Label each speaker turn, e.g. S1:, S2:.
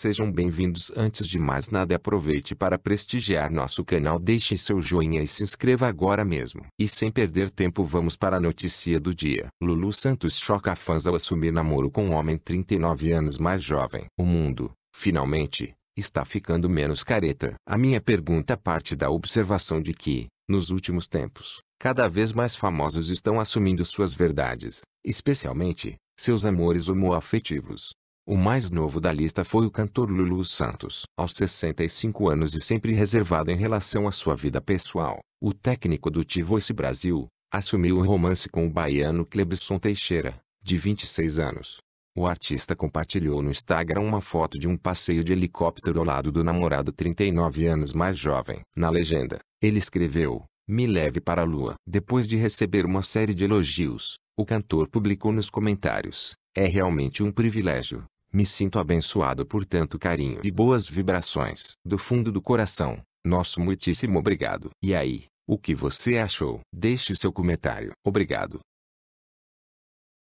S1: Sejam bem-vindos. Antes de mais nada, aproveite para prestigiar nosso canal, deixe seu joinha e se inscreva agora mesmo. E sem perder tempo, vamos para a notícia do dia. Lulu Santos choca fãs ao assumir namoro com um homem 39 anos mais jovem. O mundo, finalmente, está ficando menos careta. A minha pergunta parte da observação de que, nos últimos tempos, cada vez mais famosos estão assumindo suas verdades, especialmente seus amores homoafetivos. O mais novo da lista foi o cantor Lulu Santos. Aos 65 anos e sempre reservado em relação à sua vida pessoal, o técnico do Tivoice Brasil assumiu o romance com o baiano Clebson Teixeira, de 26 anos. O artista compartilhou no Instagram uma foto de um passeio de helicóptero ao lado do namorado 39 anos mais jovem. Na legenda, ele escreveu: Me leve para a lua. Depois de receber uma série de elogios, o cantor publicou nos comentários: é realmente um privilégio. Me sinto abençoado por tanto carinho e boas vibrações. Do fundo do coração, nosso muitíssimo obrigado. E aí, o que você achou? Deixe seu comentário. Obrigado.